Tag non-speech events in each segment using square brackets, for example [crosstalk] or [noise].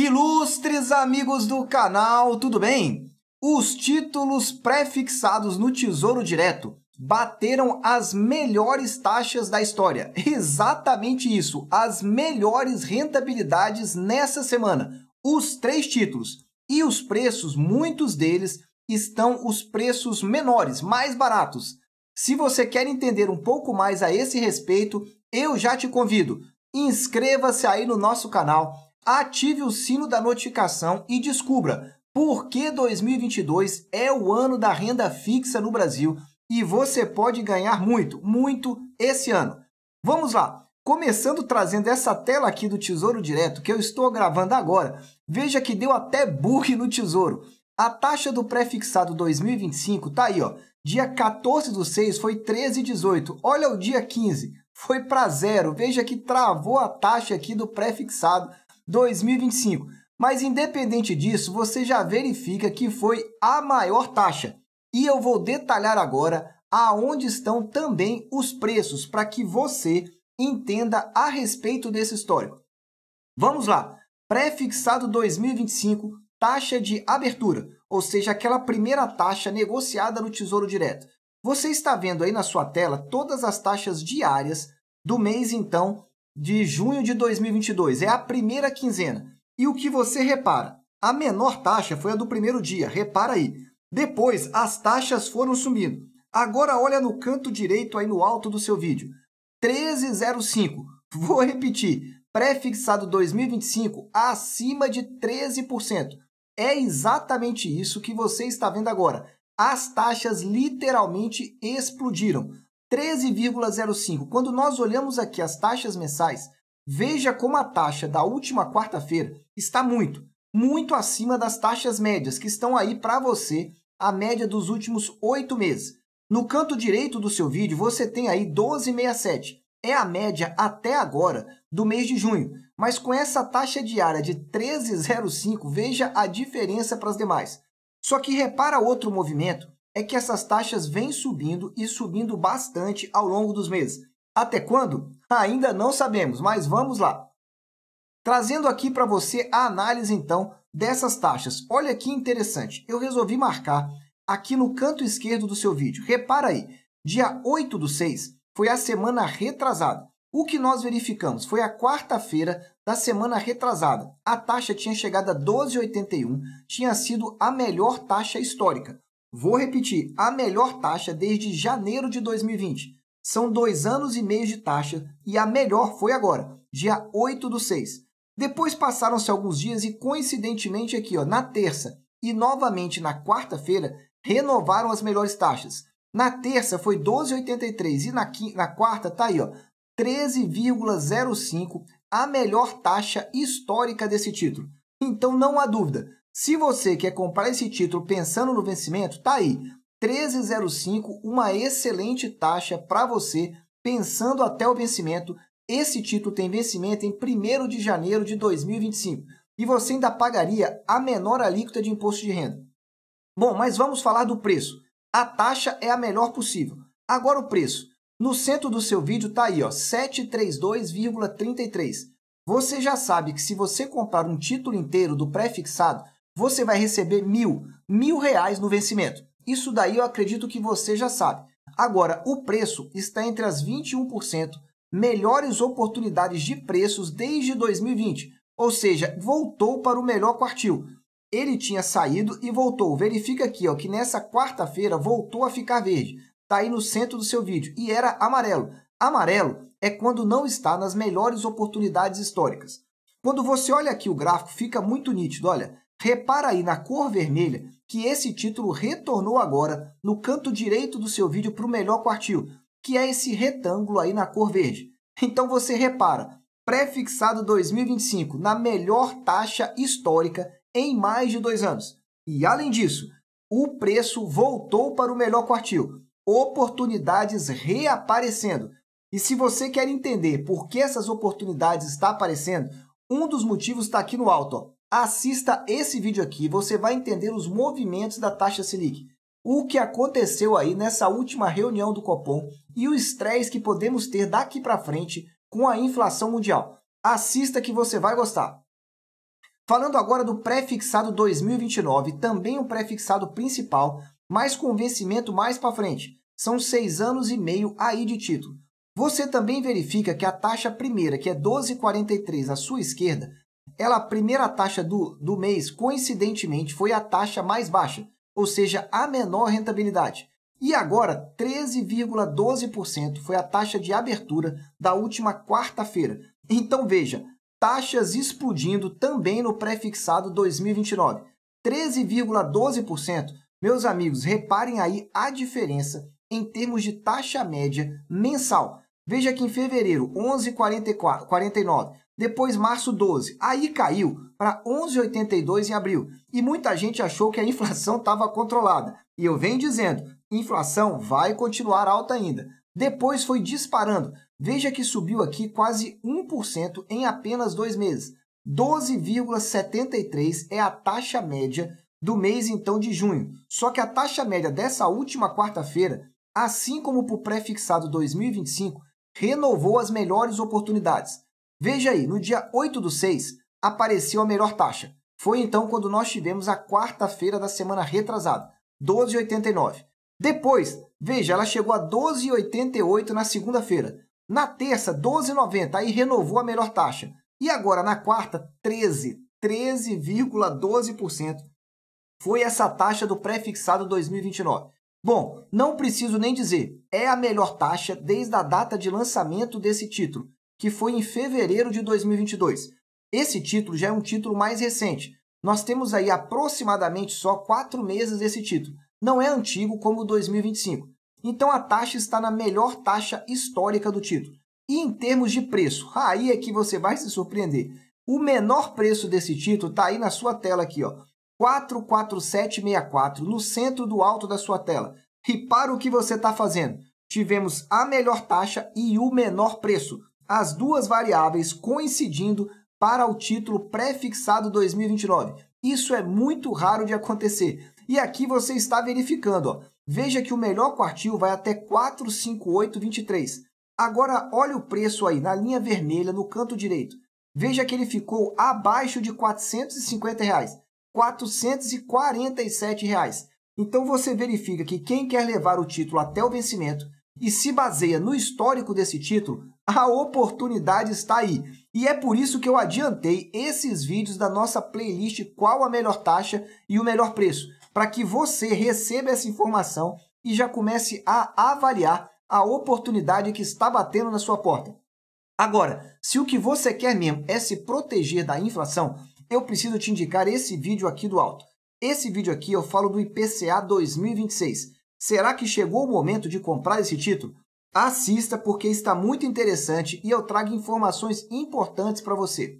Ilustres amigos do canal, tudo bem? Os títulos prefixados no Tesouro Direto bateram as melhores taxas da história. [laughs] Exatamente isso, as melhores rentabilidades nessa semana. Os três títulos e os preços, muitos deles estão os preços menores, mais baratos. Se você quer entender um pouco mais a esse respeito, eu já te convido. Inscreva-se aí no nosso canal Ative o sino da notificação e descubra por que 2022 é o ano da renda fixa no Brasil e você pode ganhar muito, muito esse ano. Vamos lá! Começando trazendo essa tela aqui do Tesouro Direto que eu estou gravando agora, veja que deu até bug no Tesouro. A taxa do pré-fixado 2025 tá aí, ó. Dia 14 do 6 foi 13,18. Olha o dia 15, foi para zero. Veja que travou a taxa aqui do pré-fixado 2025. Mas independente disso, você já verifica que foi a maior taxa. E eu vou detalhar agora aonde estão também os preços para que você entenda a respeito desse histórico. Vamos lá. Prefixado 2025, taxa de abertura, ou seja, aquela primeira taxa negociada no Tesouro Direto. Você está vendo aí na sua tela todas as taxas diárias do mês então de junho de 2022, é a primeira quinzena. E o que você repara? A menor taxa foi a do primeiro dia, repara aí. Depois, as taxas foram sumindo. Agora olha no canto direito aí no alto do seu vídeo. 1305. Vou repetir. Prefixado 2025 acima de 13%. É exatamente isso que você está vendo agora. As taxas literalmente explodiram. 13,05. Quando nós olhamos aqui as taxas mensais, veja como a taxa da última quarta-feira está muito, muito acima das taxas médias, que estão aí para você a média dos últimos oito meses. No canto direito do seu vídeo, você tem aí 12,67. É a média até agora do mês de junho. Mas com essa taxa diária de 13,05, veja a diferença para as demais. Só que repara outro movimento é que essas taxas vêm subindo e subindo bastante ao longo dos meses. Até quando? Ainda não sabemos, mas vamos lá. Trazendo aqui para você a análise então dessas taxas. Olha que interessante, eu resolvi marcar aqui no canto esquerdo do seu vídeo. Repara aí, dia 8 do 6 foi a semana retrasada. O que nós verificamos foi a quarta-feira da semana retrasada. A taxa tinha chegado a 12,81, tinha sido a melhor taxa histórica. Vou repetir, a melhor taxa desde janeiro de 2020. São dois anos e meio de taxa e a melhor foi agora, dia 8 do 6. Depois passaram-se alguns dias e, coincidentemente, aqui ó, na terça e novamente na quarta-feira, renovaram as melhores taxas. Na terça foi 12,83 e na, quinta, na quarta tá aí, ó, 13,05, a melhor taxa histórica desse título. Então não há dúvida, se você quer comprar esse título pensando no vencimento, tá aí. 1305, uma excelente taxa para você pensando até o vencimento. Esse título tem vencimento em 1 de janeiro de 2025 e você ainda pagaria a menor alíquota de imposto de renda. Bom, mas vamos falar do preço. A taxa é a melhor possível. Agora o preço. No centro do seu vídeo tá aí, ó, 732,33. Você já sabe que se você comprar um título inteiro do pré-fixado, você vai receber mil, mil reais no vencimento. Isso daí eu acredito que você já sabe. Agora, o preço está entre as 21% melhores oportunidades de preços desde 2020, ou seja, voltou para o melhor quartil. Ele tinha saído e voltou. Verifica aqui ó, que nessa quarta-feira voltou a ficar verde. Está aí no centro do seu vídeo e era amarelo. Amarelo é quando não está nas melhores oportunidades históricas. Quando você olha aqui o gráfico, fica muito nítido. Olha, Repara aí na cor vermelha que esse título retornou agora no canto direito do seu vídeo para o melhor quartil, que é esse retângulo aí na cor verde. Então você repara, prefixado 2025 na melhor taxa histórica em mais de dois anos. E além disso, o preço voltou para o melhor quartil, oportunidades reaparecendo. E se você quer entender por que essas oportunidades estão aparecendo, um dos motivos está aqui no alto. Ó assista esse vídeo aqui, você vai entender os movimentos da taxa Selic, o que aconteceu aí nessa última reunião do Copom e o estresse que podemos ter daqui para frente com a inflação mundial. Assista que você vai gostar. Falando agora do pré-fixado 2029, também um pré-fixado principal, mas com vencimento mais para frente. São seis anos e meio aí de título. Você também verifica que a taxa primeira, que é 12,43 à sua esquerda, ela, a primeira taxa do, do mês, coincidentemente, foi a taxa mais baixa, ou seja, a menor rentabilidade. E agora, 13,12% foi a taxa de abertura da última quarta-feira. Então veja, taxas explodindo também no pré-fixado 2029. 13,12%. Meus amigos, reparem aí a diferença em termos de taxa média mensal. Veja que em fevereiro, 11,49, depois março 12. Aí caiu para 11,82 em abril. E muita gente achou que a inflação estava controlada. E eu venho dizendo, inflação vai continuar alta ainda. Depois foi disparando. Veja que subiu aqui quase 1% em apenas dois meses. 12,73 é a taxa média do mês então de junho. Só que a taxa média dessa última quarta-feira, assim como para o pré-fixado 2025, renovou as melhores oportunidades. Veja aí, no dia 8 do 6 apareceu a melhor taxa. Foi então quando nós tivemos a quarta-feira da semana retrasada, 12,89. Depois, veja, ela chegou a 12,88 na segunda-feira. Na terça, 12,90, aí renovou a melhor taxa. E agora, na quarta, 13, 13,12%. Foi essa taxa do pré-fixado 2029. Bom, não preciso nem dizer, é a melhor taxa desde a data de lançamento desse título, que foi em fevereiro de 2022. Esse título já é um título mais recente. Nós temos aí aproximadamente só quatro meses desse título. Não é antigo como o 2025. Então a taxa está na melhor taxa histórica do título. E em termos de preço, aí é que você vai se surpreender. O menor preço desse título está aí na sua tela aqui, ó. 44764, no centro do alto da sua tela. Repara o que você está fazendo. Tivemos a melhor taxa e o menor preço as duas variáveis coincidindo para o título prefixado 2029. Isso é muito raro de acontecer. E aqui você está verificando. Ó. Veja que o melhor quartil vai até 45823. Agora olha o preço aí na linha vermelha no canto direito. Veja que ele ficou abaixo de 450 reais, 447 reais. Então você verifica que quem quer levar o título até o vencimento e se baseia no histórico desse título, a oportunidade está aí. E é por isso que eu adiantei esses vídeos da nossa playlist Qual a melhor taxa e o melhor preço, para que você receba essa informação e já comece a avaliar a oportunidade que está batendo na sua porta. Agora, se o que você quer mesmo é se proteger da inflação, eu preciso te indicar esse vídeo aqui do alto. Esse vídeo aqui eu falo do IPCA 2026. Será que chegou o momento de comprar esse título? Assista porque está muito interessante e eu trago informações importantes para você.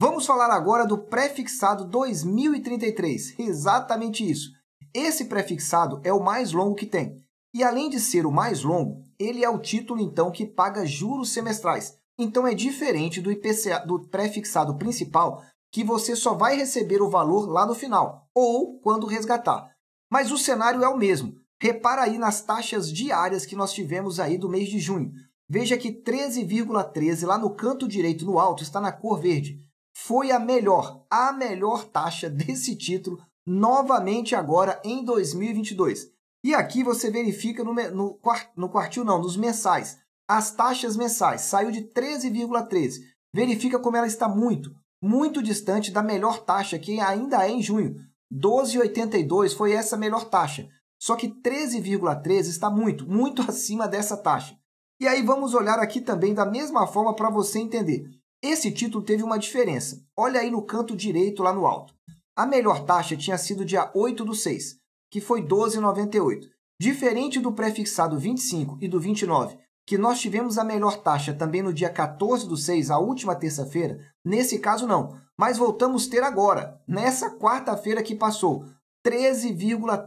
Vamos falar agora do prefixado 2033, exatamente isso. Esse prefixado é o mais longo que tem. E além de ser o mais longo, ele é o título então que paga juros semestrais. Então é diferente do IPCA do prefixado principal, que você só vai receber o valor lá no final ou quando resgatar. Mas o cenário é o mesmo. Repara aí nas taxas diárias que nós tivemos aí do mês de junho. Veja que 13,13 ,13, lá no canto direito, no alto, está na cor verde. Foi a melhor, a melhor taxa [laughs] desse título novamente agora em 2022. E aqui você verifica no, no, no quartil, não, nos mensais. As taxas mensais saiu de 13,13. ,13. Verifica como ela está muito, muito distante da melhor taxa, que ainda é em junho. 12,82 foi essa melhor taxa. Só que 13,3 está muito, muito [laughs] acima dessa taxa. E aí vamos olhar aqui também da mesma forma para você entender. Esse título teve uma diferença. Olha aí no canto direito, lá no alto. A melhor taxa tinha sido dia 8 do 6, que foi 12,98. Diferente do prefixado 25 e do 29, que nós tivemos a melhor taxa também no dia 14 do 6, a última terça-feira, nesse caso não, mas voltamos a ter agora, nessa quarta-feira que passou, 13,13%,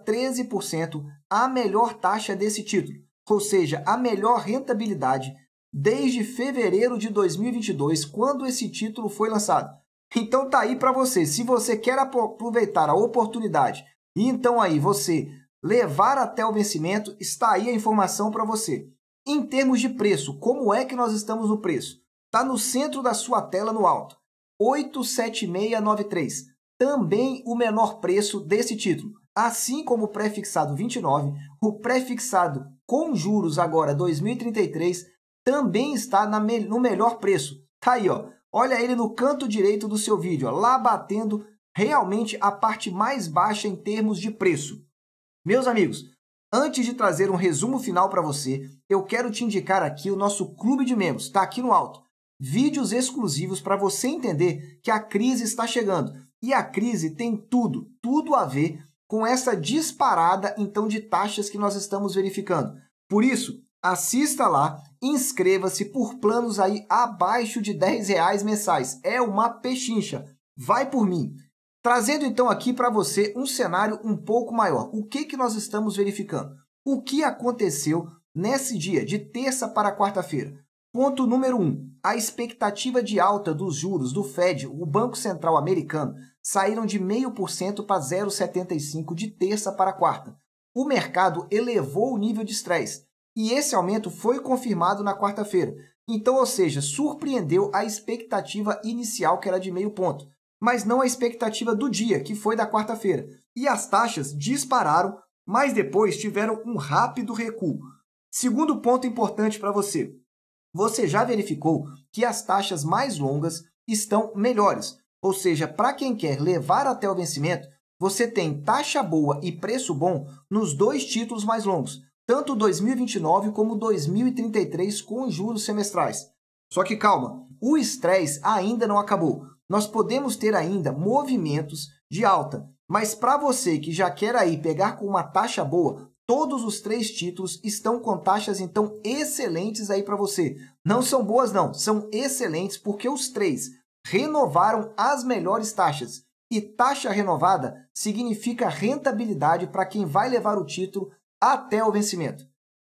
,13 a melhor taxa desse título, ou seja, a melhor rentabilidade desde fevereiro de 2022, quando esse título foi lançado. Então tá aí para você, se você quer aproveitar a oportunidade e então aí você levar até o vencimento, está aí a informação para você. Em termos de preço, como é que nós estamos no preço? Está no centro da sua tela no alto. 87693 também o menor preço desse título. Assim como o prefixado 29, o prefixado com juros agora 2033 também está me no melhor preço. Tá aí, ó. Olha ele no canto direito do seu vídeo, ó, lá batendo realmente a parte mais baixa em termos de preço. Meus amigos, antes de trazer um resumo final para você, eu quero te indicar aqui o nosso clube de membros, está aqui no alto. Vídeos exclusivos para você entender que a crise está chegando e a crise tem tudo, tudo a ver com essa disparada então de taxas que nós estamos verificando. Por isso, assista lá, inscreva-se por planos aí abaixo de 10 reais mensais. É uma pechincha. Vai por mim. Trazendo então aqui para você um cenário um pouco maior. O que, que nós estamos verificando? O que aconteceu nesse dia, de terça para quarta-feira? Ponto número 1. Um, a expectativa de alta dos juros do Fed, o Banco Central americano, saíram de 0,5% para 0,75% de terça para quarta. O mercado elevou o nível de estresse e esse aumento foi confirmado na quarta-feira. Então, ou seja, surpreendeu a expectativa inicial, que era de meio ponto, mas não a expectativa do dia, que foi da quarta-feira. E as taxas dispararam, mas depois tiveram um rápido recuo. Segundo ponto importante para você: você já verificou que as taxas mais longas estão melhores. Ou seja, para quem quer levar até o vencimento, você tem taxa boa e preço bom nos dois títulos mais longos, tanto 2029 como 2033 com juros semestrais. Só que calma, o estresse ainda não acabou. Nós podemos ter ainda movimentos de alta, mas para você que já quer aí pegar com uma taxa boa, Todos os três títulos estão com taxas então excelentes aí para você. Não são boas não, são excelentes porque os três renovaram as melhores taxas. E taxa renovada significa rentabilidade para quem vai levar o título até o vencimento.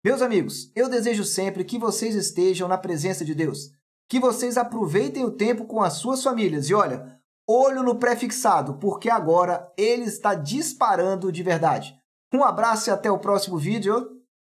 Meus amigos, eu desejo sempre que vocês estejam na presença de Deus, que vocês aproveitem o tempo com as suas famílias e olha, olho no prefixado, porque agora ele está disparando de verdade. Um abraço e até o próximo vídeo.